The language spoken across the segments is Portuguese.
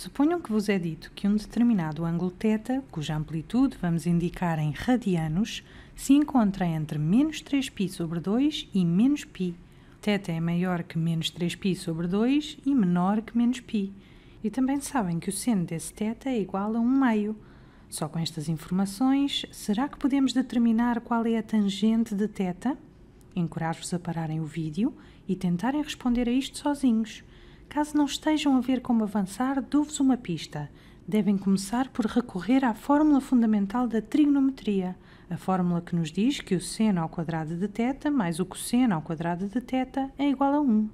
Suponham que vos é dito que um determinado ângulo θ, cuja amplitude vamos indicar em radianos, se encontra entre menos 3π sobre 2 e menos π. θ é maior que menos 3π sobre 2 e menor que menos π. E também sabem que o seno desse θ é igual a 1 meio. Só com estas informações, será que podemos determinar qual é a tangente de θ? Encorajo-vos a pararem o vídeo e tentarem responder a isto sozinhos. Caso não estejam a ver como avançar, dou-vos uma pista. Devem começar por recorrer à fórmula fundamental da trigonometria, a fórmula que nos diz que o seno ao quadrado de teta mais o cosseno ao quadrado de teta é igual a 1.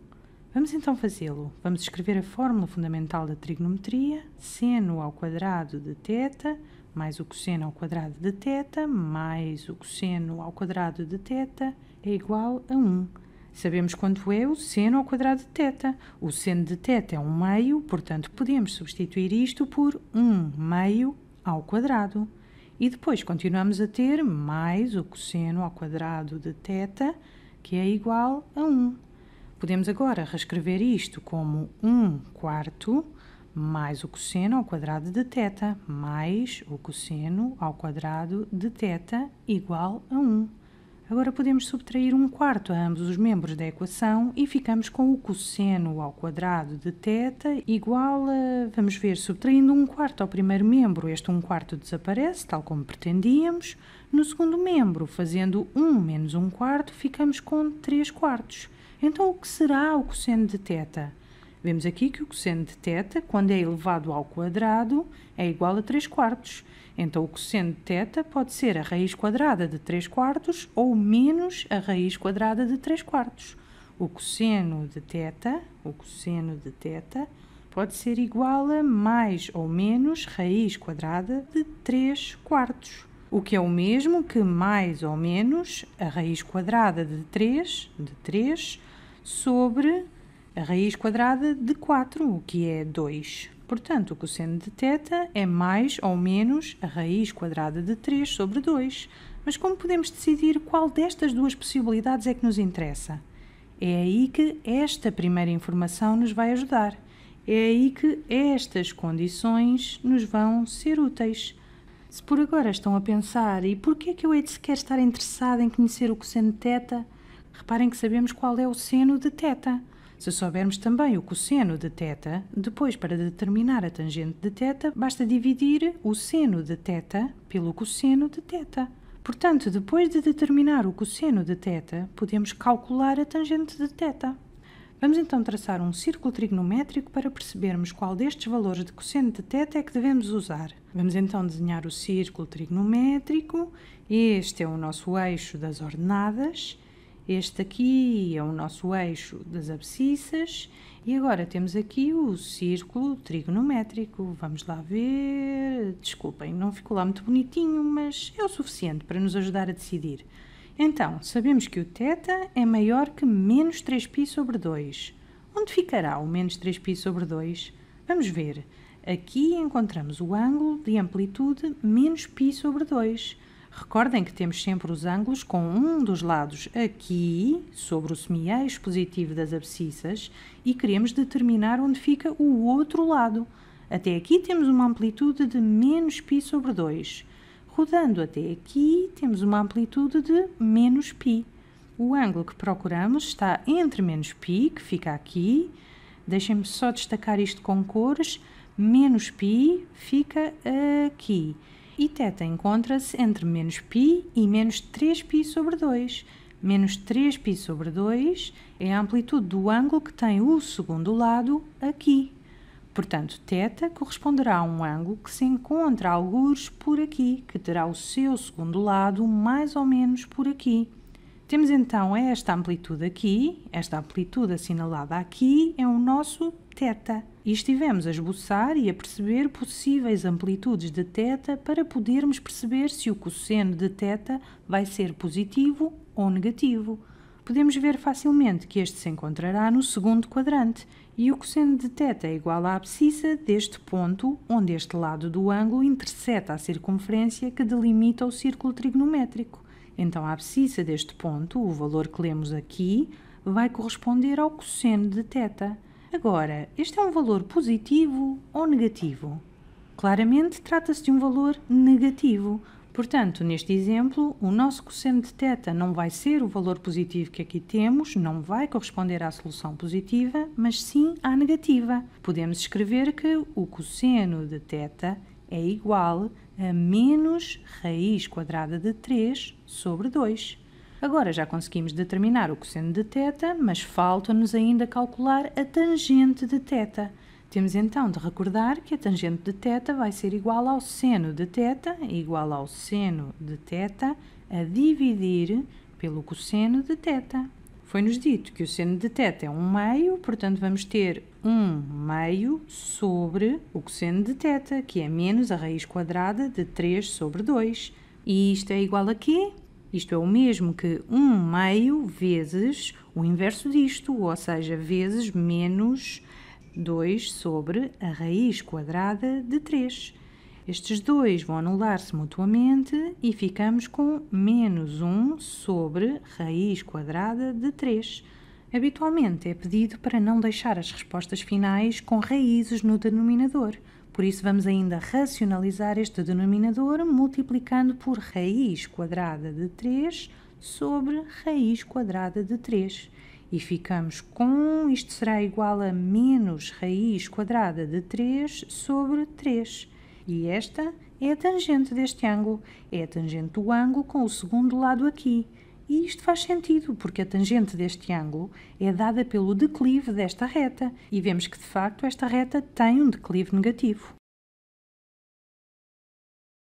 Vamos então fazê-lo. Vamos escrever a fórmula fundamental da trigonometria, seno ao quadrado de teta mais o cosseno ao quadrado de teta mais o cosseno ao quadrado de teta é igual a 1. Sabemos quanto é o seno ao quadrado de θ. O seno de θ é 1 um meio, portanto, podemos substituir isto por 1 um meio ao quadrado. E depois continuamos a ter mais o cosseno ao quadrado de θ, que é igual a 1. Podemos agora reescrever isto como 1 quarto mais o cosseno ao quadrado de θ mais o cosseno ao quadrado de θ igual a 1. Agora podemos subtrair um quarto a ambos os membros da equação e ficamos com o cosseno ao quadrado de θ igual a, vamos ver, subtraindo um quarto ao primeiro membro, este um quarto desaparece, tal como pretendíamos. No segundo membro, fazendo 1 menos 1 quarto, ficamos com 3 quartos. Então o que será o cosseno de θ? Vemos aqui que o cosseno de θ, quando é elevado ao quadrado, é igual a 3 quartos. Então, o cosseno de θ pode ser a raiz quadrada de 3 quartos ou menos a raiz quadrada de 3 quartos. O cosseno de θ, o cosseno de teta pode ser igual a mais ou menos raiz quadrada de 3 quartos. O que é o mesmo que mais ou menos a raiz quadrada de 3, de 3, sobre a raiz quadrada de 4, o que é 2. Portanto, o cosseno de θ é mais ou menos a raiz quadrada de 3 sobre 2. Mas como podemos decidir qual destas duas possibilidades é que nos interessa? É aí que esta primeira informação nos vai ajudar. É aí que estas condições nos vão ser úteis. Se por agora estão a pensar, e por que é que eu hei de sequer estar interessado em conhecer o cosseno de θ? Reparem que sabemos qual é o seno de θ. Se soubermos também o cosseno de θ, depois para determinar a tangente de θ, basta dividir o seno de θ pelo cosseno de θ. Portanto, depois de determinar o cosseno de θ, podemos calcular a tangente de θ. Vamos então traçar um círculo trigonométrico para percebermos qual destes valores de cosseno de θ é que devemos usar. Vamos então desenhar o círculo trigonométrico. Este é o nosso eixo das ordenadas este aqui é o nosso eixo das abscissas e agora temos aqui o círculo trigonométrico. Vamos lá ver. Desculpem, não ficou lá muito bonitinho, mas é o suficiente para nos ajudar a decidir. Então, sabemos que o θ é maior que menos 3π sobre 2. Onde ficará o menos 3π sobre 2? Vamos ver. Aqui encontramos o ângulo de amplitude menos π sobre 2. Recordem que temos sempre os ângulos com um dos lados aqui, sobre o semieixo positivo das abscissas, e queremos determinar onde fica o outro lado. Até aqui temos uma amplitude de menos π sobre 2. Rodando até aqui, temos uma amplitude de menos π. O ângulo que procuramos está entre menos π, que fica aqui. Deixem-me só destacar isto com cores. Menos π fica aqui e θ encontra-se entre menos π e menos 3π sobre 2. Menos 3π sobre 2 é a amplitude do ângulo que tem o segundo lado aqui. Portanto, θ corresponderá a um ângulo que se encontra algures por aqui, que terá o seu segundo lado mais ou menos por aqui. Temos então esta amplitude aqui, esta amplitude assinalada aqui é o nosso θ. E estivemos a esboçar e a perceber possíveis amplitudes de θ para podermos perceber se o cosseno de θ vai ser positivo ou negativo. Podemos ver facilmente que este se encontrará no segundo quadrante e o cosseno de θ é igual à abscissa deste ponto, onde este lado do ângulo interseta a circunferência que delimita o círculo trigonométrico. Então, a abscissa deste ponto, o valor que lemos aqui vai corresponder ao cosseno de θ. Agora, este é um valor positivo ou negativo? Claramente, trata-se de um valor negativo. Portanto, neste exemplo, o nosso cosseno de θ não vai ser o valor positivo que aqui temos, não vai corresponder à solução positiva, mas sim à negativa. Podemos escrever que o cosseno de θ é igual a menos raiz quadrada de 3 sobre 2. Agora já conseguimos determinar o cosseno de θ, mas falta-nos ainda calcular a tangente de θ. Temos então de recordar que a tangente de θ vai ser igual ao seno de θ, igual ao seno de θ a dividir pelo cosseno de θ. Foi-nos dito que o seno de teta é 1 meio, portanto vamos ter 1 meio sobre o cosseno de teta, que é menos a raiz quadrada de 3 sobre 2. E isto é igual a quê? Isto é o mesmo que 1 meio vezes o inverso disto, ou seja, vezes menos 2 sobre a raiz quadrada de 3. Estes dois vão anular-se mutuamente e ficamos com menos 1 sobre raiz quadrada de 3. Habitualmente é pedido para não deixar as respostas finais com raízes no denominador. Por isso, vamos ainda racionalizar este denominador multiplicando por raiz quadrada de 3 sobre raiz quadrada de 3. E ficamos com, isto será igual a menos raiz quadrada de 3 sobre 3. E esta é a tangente deste ângulo, é a tangente do ângulo com o segundo lado aqui. E isto faz sentido, porque a tangente deste ângulo é dada pelo declive desta reta, e vemos que de facto esta reta tem um declive negativo.